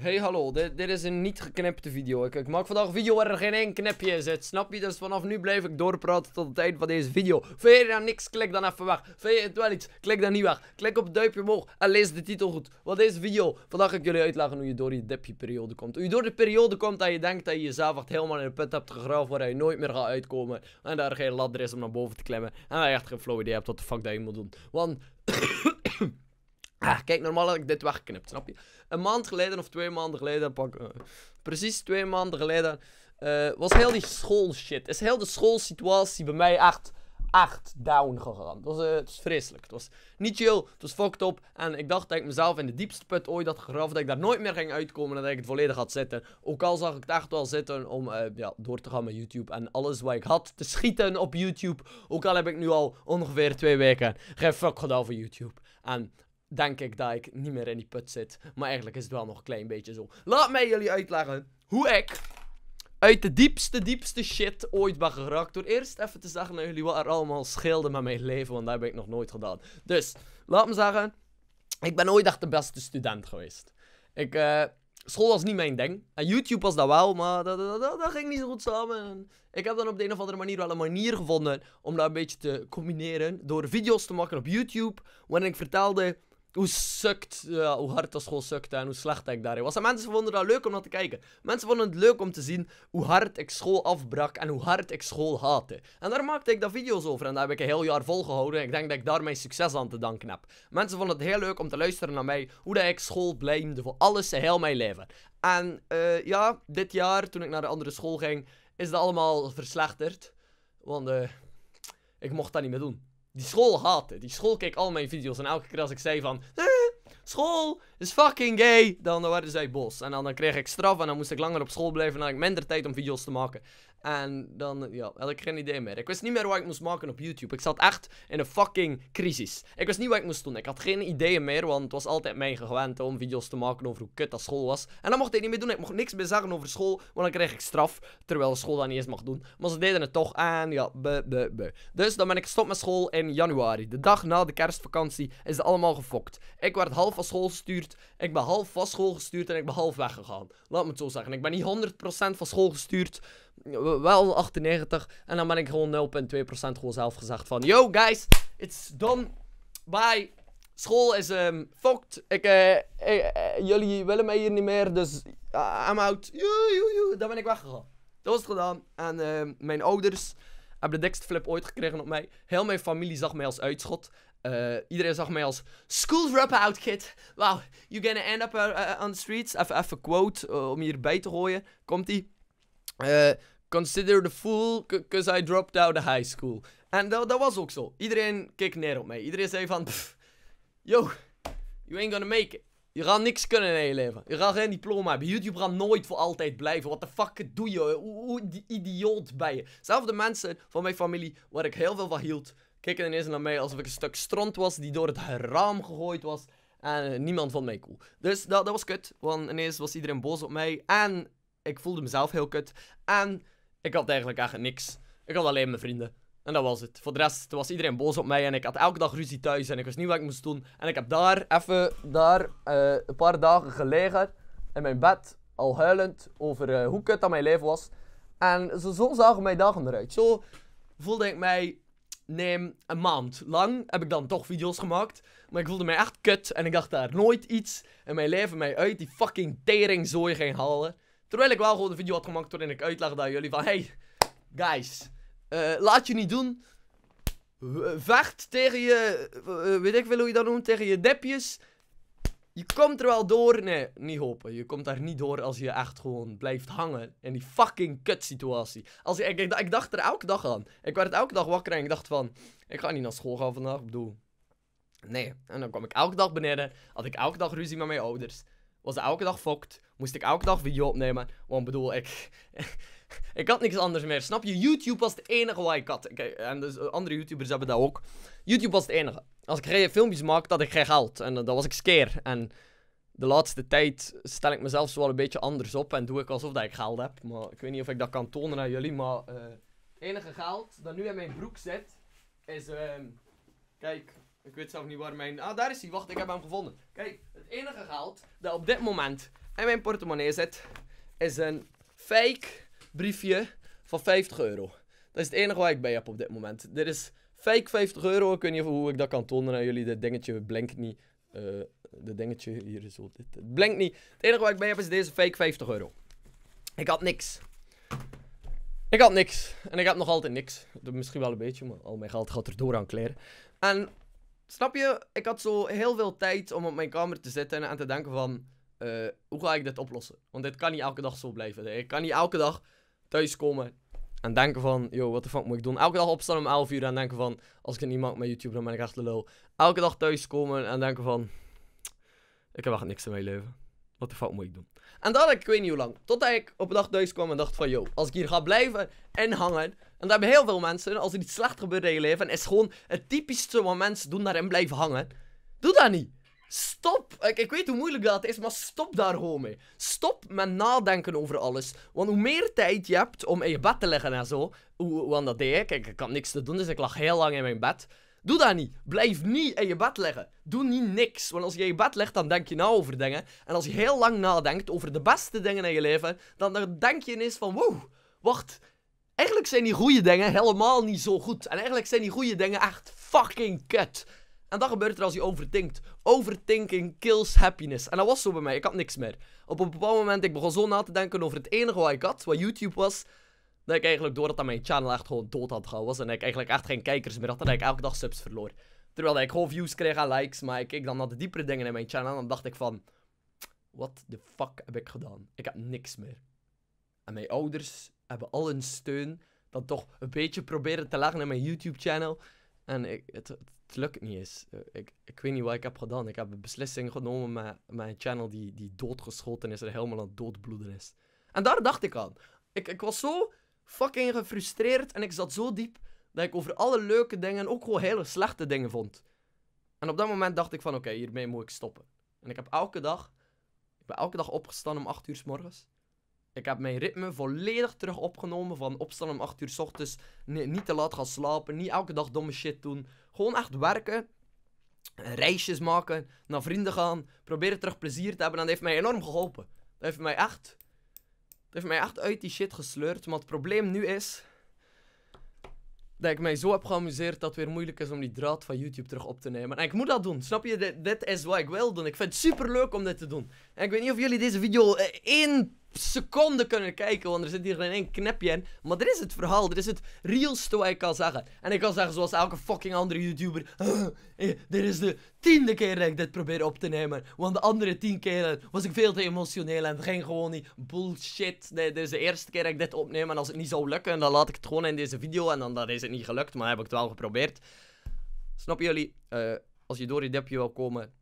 Hey hallo, dit, is een niet geknipte video. Ik, ik maak vandaag een video waar er geen één knipje in zit, snap je? Dus vanaf nu blijf ik doorpraten tot het einde van deze video. Vind je dan nou niks, klik dan even weg. Vind je het wel iets, klik dan niet weg. Klik op het duimpje omhoog en lees de titel goed. Want deze video, vandaag ga ik jullie uitleggen hoe je door die dipje periode komt. Hoe je door de periode komt dat je denkt dat je jezelf echt helemaal in de put hebt gegraven waar je nooit meer gaat uitkomen. En daar geen ladder is om naar boven te klimmen. En dat je echt geen flow idee hebt wat de fuck dat je moet doen. Want... Ah, kijk, normaal had ik dit weggeknipt, snap je? Een maand geleden of twee maanden geleden, pak, eh, precies twee maanden geleden, eh, was heel die shit. Is heel de schoolsituatie bij mij echt, echt down gegaan. Het was, eh, het was vreselijk. Het was niet chill, het was fucked up. En ik dacht dat ik mezelf in de diepste put ooit had gegraven, dat ik daar nooit meer ging uitkomen en dat ik het volledig had zitten. Ook al zag ik het echt wel zitten om ja, door te gaan met YouTube en alles wat ik had te schieten op YouTube. Ook al heb ik nu al ongeveer twee weken geen fuck gedaan voor YouTube. En denk ik dat ik niet meer in die put zit. Maar eigenlijk is het wel nog een klein beetje zo. Laat mij jullie uitleggen hoe ik uit de diepste, diepste shit ooit ben geraakt. Door eerst even te zeggen naar jullie wat er allemaal scheelde met mijn leven. Want dat heb ik nog nooit gedaan. Dus, laat me zeggen. Ik ben ooit echt de beste student geweest. Ik, eh, school was niet mijn ding. En YouTube was dat wel, maar dat, dat, dat, ging niet zo goed samen. ik heb dan op de een of andere manier wel een manier gevonden om dat een beetje te combineren. Door video's te maken op YouTube. Waarin ik vertelde hoe sukt, hoe hard dat school sukte en hoe slecht ik daarin was. En mensen vonden dat leuk om naar te kijken. Mensen vonden het leuk om te zien hoe hard ik school afbrak en hoe hard ik school haatte. En daar maakte ik dat video's over en daar heb ik een heel jaar volgehouden. En ik denk dat ik daar mijn succes aan te danken heb. Mensen vonden het heel leuk om te luisteren naar mij, hoe dat ik school blameerde voor alles in heel mijn leven. En eh, ja, dit jaar, toen ik naar de andere school ging, is dat allemaal verslechterd. Want uh, ik mocht dat niet meer doen. Die school haatte. Die school keek al mijn video's. En elke keer als ik zei van school is fucking gay, dan werden zij bos. En dan, dan kreeg ik straf en dan moest ik langer op school blijven en dan had ik minder tijd om video's te maken. En dan, ja, had ik geen idee meer. Ik wist niet meer wat ik moest maken op YouTube. Ik zat echt in een fucking crisis. Ik wist niet wat ik moest doen. Ik had geen ideeën meer, want het was altijd mijn gewend om video's te maken over hoe kut dat school was. En dan mocht ik niet meer doen. Ik mocht niks meer zeggen over school, want dan kreeg ik straf. Terwijl school dat niet eens mag doen. Maar ze deden het toch en ja, buh, buh, buh. Dus dan ben ik gestopt met school in januari. De dag na de kerstvakantie is het allemaal gefokt. Ik werd half van school gestuurd. Ik ben half van school gestuurd en ik ben half weggegaan. Laat me het zo zeggen. Ik ben niet 100% van school gestuurd. Wel 98. En dan ben ik gewoon 0,2% gewoon zelf gezegd van... Yo guys, it's done. Bye. School is um, fucked. Ik, eh, eh, eh, jullie willen mij hier niet meer, dus I'm out. Yo, Dan ben ik weggegaan. Dat was het gedaan. En ehm, mijn ouders heb de dekste flip ooit gekregen op mij. Heel mijn familie zag mij als uitschot. Eh, iedereen zag mij als school out kid. Wow, you're gonna end up eh, eh, on the streets. Even een quote uh, om hierbij te gooien. Komt-ie. consider the fool, cause I dropped out of high school. En dat, was ook zo. Iedereen keek neer op mij. Iedereen zei van, yo, you ain't gonna make it. Je gaat niks kunnen in je leven. Je gaat geen diploma hebben. YouTube gaat nooit voor altijd blijven. Wat de fuck doe je? Hoe idioot ben je? Zelfde mensen van mijn familie, waar ik heel veel van hield, keken ineens naar mij alsof ik een stuk stront was die door het raam gegooid was. En eh, niemand vond mij cool. Dus dat, dat was kut, want ineens was iedereen boos op mij. En ik voelde mezelf heel kut. En ik had eigenlijk eigenlijk niks. Ik had alleen mijn vrienden. En dat was het. Voor de rest was iedereen boos op mij en ik had elke dag ruzie thuis en ik wist niet wat ik moest doen. En ik heb daar even, daar, eh, een paar dagen gelegen in mijn bed, al huilend over eh, hoe kut dat mijn leven was. En zo, zo zagen mijn dagen eruit. Zo voelde ik mij, neem een maand lang, heb ik dan toch video's gemaakt. Maar ik voelde mij echt kut en ik dacht daar nooit iets in mijn leven mij uit die fucking teringzooi ging halen. Terwijl ik wel gewoon een video had gemaakt waarin ik uitlegde aan jullie van, hey, guys... Eh, laat je niet doen. Eh, vecht tegen je, eh, weet ik wel hoe je dat noemt, tegen je depjes. Je komt er wel door. Nee, niet hopen. Je komt daar niet door als je echt gewoon blijft hangen. In die fucking kutsituatie. Als ik, ik, dacht er elke dag aan. Ik werd elke dag wakker en ik dacht van... Ik ga niet naar school gaan vandaag. Ik bedoel... Nee. En dan kwam ik elke dag beneden. Had ik elke dag ruzie met mijn ouders. Was elke dag fokt. Moest ik elke dag video opnemen. Want bedoel, ik ik had niks anders meer. Snap je? YouTube was het enige wat ik had. Kijk, eh, en dus eh, andere YouTubers hebben dat ook. YouTube was het enige. Als ik geen filmpjes maak had ik geen geld. En eh, dat was ik skeer. En de laatste tijd stel ik mezelf zo wel een beetje anders op. En doe ik alsof dat ik geld heb. Maar ik weet niet of ik dat kan tonen aan jullie. Maar het enige geld dat nu in mijn broek zit, is... Uh, kijk, ik weet zelf niet waar mijn... Ah, daar is hij. Wacht, ik heb hem gevonden. Kijk, het enige geld dat op dit moment in mijn portemonnee zit, is een fake briefje van 50 euro. Dat is het enige waar ik bij heb op dit moment. Dit is fake 50 euro. Ik weet niet hoe ik dat kan tonen aan jullie. Dit dingetje blinkt niet. Uh, eh, de dingetje hier is zo. Dit, het blinkt niet. Het enige waar ik bij heb is deze fake 50 euro. Ik had niks. Ik had niks. En ik heb nog altijd niks. Misschien wel een beetje, maar al mijn geld gaat er door aan kleren. En snap je, ik had zo heel veel tijd om op mijn kamer te zitten en te denken van... Eh, hoe ga ik dit oplossen? Want dit kan niet elke dag zo blijven. Ik kan niet elke dag thuiskomen en denken van, yo, wat de fuck moet ik doen? Elke dag opstaan om 11 uur en denken van, als ik niet maak met YouTube, dan ben ik echt de lul. Elke dag thuiskomen en denken van, ik heb echt niks in mijn leven. Wat de fuck moet ik doen? En dat ik, ik weet niet hoe lang. Totdat ik op een dag thuis kwam en dacht van, yo, als ik hier ga blijven en hangen, En daar hebben heel veel mensen, als er iets slecht gebeurt in je leven, is gewoon het typischste wat mensen doen, daarin blijven hangen. Doe dat niet. Stop! Ik, weet hoe moeilijk dat is, maar stop daar gewoon mee. Stop met nadenken over alles. Want hoe meer tijd je hebt om in je bed te liggen en zo... Hoe, want dat deed ik. ik. kan had niks te doen, dus ik lag heel lang in mijn bed. Doe dat niet. Blijf niet in je bed liggen. Doe niet niks. Want als je in je bed ligt, dan denk je na over dingen. En als je heel lang nadenkt over de beste dingen in je leven... Dan, dan denk je ineens van... Wow, wacht... Eigenlijk zijn die goede dingen helemaal niet zo goed. En eigenlijk zijn die goede dingen echt fucking kut. En dat gebeurt er als je overdenkt. Overthinking kills happiness. En dat was zo bij mij. Ik had niks meer. Op een bepaald moment, ik begon zo na te denken over het enige wat ik had, wat YouTube was. Dat ik eigenlijk door dat mijn channel echt gewoon dood had gehouden was. En ik eigenlijk echt geen kijkers meer had. En dat ik elke dag subs verloor. Terwijl ik gewoon views kreeg en likes. Maar ik keek dan naar de diepere dingen in mijn channel. En dan dacht ik van... wat the fuck heb ik gedaan? Ik heb niks meer. En mijn ouders hebben al hun steun dan toch een beetje proberen te leggen in mijn YouTube-channel. En ik, het, het lukt niet eens. Eh, ik, ik weet niet wat ik heb gedaan. Ik heb een beslissing genomen met, mijn channel die, die doodgeschoten is en helemaal aan het doodbloeden is. En daar dacht ik aan. Ik, ik was zo fucking gefrustreerd en ik zat zo diep dat ik over alle leuke dingen ook gewoon hele slechte dingen vond. En op dat moment dacht ik van oké, hiermee moet ik stoppen. En ik heb elke dag, ik ben elke dag opgestaan om 8 uur s morgens. Ik heb mijn ritme volledig terug opgenomen van opstaan om 8 uur s ochtends. niet te laat gaan slapen, niet elke dag domme shit doen. Gewoon echt werken. Reisjes maken, naar vrienden gaan, proberen terug plezier te hebben. En dat heeft mij enorm geholpen. Dat heeft mij echt, dat heeft mij echt uit die shit gesleurd. Maar het probleem nu is dat ik mij zo heb geamuseerd dat het weer moeilijk is om die draad van YouTube terug op te nemen. En ik moet dat doen, snap je? dit, is wat ik wil doen. Ik vind het super leuk om dit te doen. En ik weet niet of jullie deze video eh, één seconden kunnen kijken, want er zit hier geen één knipje in. Maar er is het verhaal, er is het realste wat ik kan zeggen. En ik kan zeggen, zoals elke fucking andere YouTuber, eh, dit is de tiende keer dat ik dit probeer op te nemen. Want de andere tien keren was ik veel te emotioneel en het ging gewoon niet. Bullshit, nee, dit is de eerste keer dat ik dit opneem. En als het niet zou lukken, dan laat ik het gewoon in deze video. En dan dat is het niet gelukt, maar heb ik het wel geprobeerd. Snappen jullie? Eh, als je door die dipje wil komen,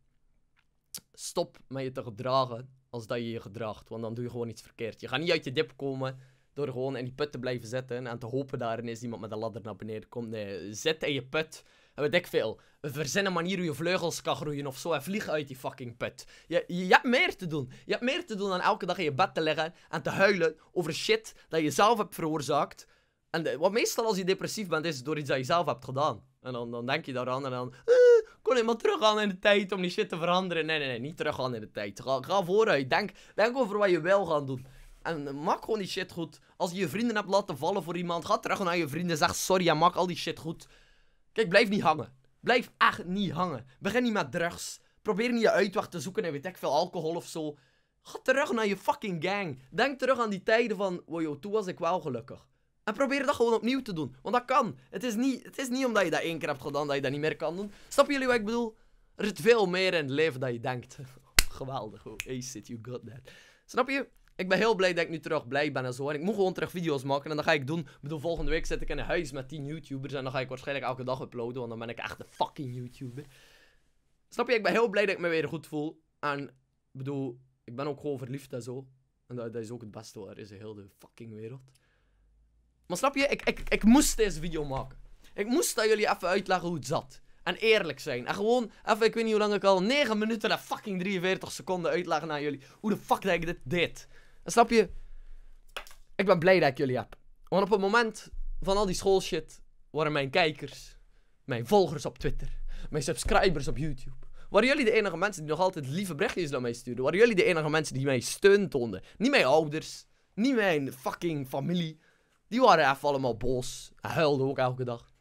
stop met je te gedragen als dat je je gedraagt. Want dan doe je gewoon iets verkeerd. Je gaat niet uit je dip komen door gewoon in die put te blijven zitten en te hopen daar ineens iemand met een ladder naar beneden komt. Nee, zit in je put. En weet ik veel. Verzin een manier hoe je vleugels kan groeien of zo en vlieg uit die fucking put. Je, je, hebt meer te doen. Je hebt meer te doen dan elke dag in je bed te liggen en te huilen over shit dat je zelf hebt veroorzaakt. En wat meestal als je depressief bent is door iets dat je zelf hebt gedaan. En dan, dan denk je daaraan en dan... Eh, gewoon helemaal teruggaan in de tijd om die shit te veranderen. Nee, nee, nee. Niet teruggaan in de tijd. Ga, ga vooruit. Denk, denk over wat je wel gaan doen. En eh, maak gewoon die shit goed. Als je je vrienden hebt laten vallen voor iemand, ga terug naar je vrienden. Zeg sorry en maak al die shit goed. Kijk, blijf niet hangen. Blijf echt niet hangen. Begin niet met drugs. Probeer niet je uitweg te zoeken en weet ik veel alcohol of zo. Ga terug naar je fucking gang. Denk terug aan die tijden van, wow toen was ik wel gelukkig. En probeer dat gewoon opnieuw te doen. Want dat kan. Het is niet, het is niet omdat je dat één keer hebt gedaan dat je dat niet meer kan doen. Snappen jullie wat ik bedoel? Er zit veel meer in het leven dan je denkt. Geweldig. Oh, ace it, you got that. Snap je? Ik ben heel blij dat ik nu terug blij ben en zo. En ik moet gewoon terug video's maken. En dat ga ik doen. Ik bedoel, volgende week zit ik in een huis met 10 YouTubers. En dan ga ik waarschijnlijk elke dag uploaden. Want dan ben ik echt een fucking YouTuber. Snap je? Ik ben heel blij dat ik me weer goed voel. En ik bedoel, ik ben ook gewoon verliefd en zo. En dat, dat is ook het beste waar is in heel de fucking wereld. Maar snap je, ik, ik, ik moest deze video maken. Ik moest dat jullie even uitleggen hoe het zat. En eerlijk zijn. En gewoon even, ik weet niet hoe lang ik al, 9 minuten en fucking 43 seconden uitleggen aan jullie. Hoe de fuck dat ik dit En snap je, ik ben blij dat ik jullie heb. Want op het moment van al die schoolshit waren mijn kijkers, mijn volgers op Twitter, mijn subscribers op YouTube. Waren jullie de enige mensen die nog altijd lieve berichtjes naar mij stuurden? Waren jullie de enige mensen die mij steun toonden. Niet mijn ouders, niet mijn fucking familie. Die waren even allemaal bos. Hij huilde ook elke dag.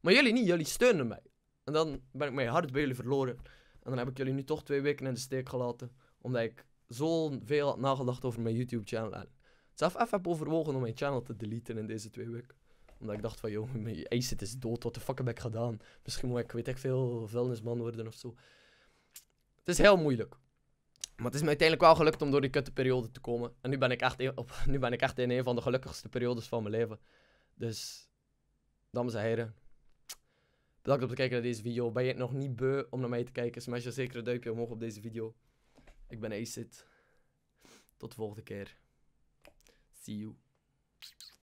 Maar jullie niet, jullie steunden mij. En dan ben ik mijn hart bij jullie verloren. En dan heb ik jullie nu toch twee weken in de steek gelaten. Omdat ik zoveel had nagedacht over mijn YouTube-channel. En zelf even heb overwogen om mijn channel te deleten in deze twee weken. Omdat ik dacht van, joh, mijn het is dood. Wat de fuck heb ik gedaan? Misschien moet ik, weet ik veel, vuilnisman worden of zo. Het is heel moeilijk. Maar het is me uiteindelijk wel gelukt om door die kutte periode te komen. En nu ben ik echt, op, nu ben ik echt in een van de gelukkigste periodes van mijn leven. Dus, dames en heren. Bedankt om te kijken naar deze video. Ben je het nog niet beu om naar mij te kijken? Smash je zeker een duimpje omhoog op deze video. Ik ben Aceit. Tot de volgende keer. See you.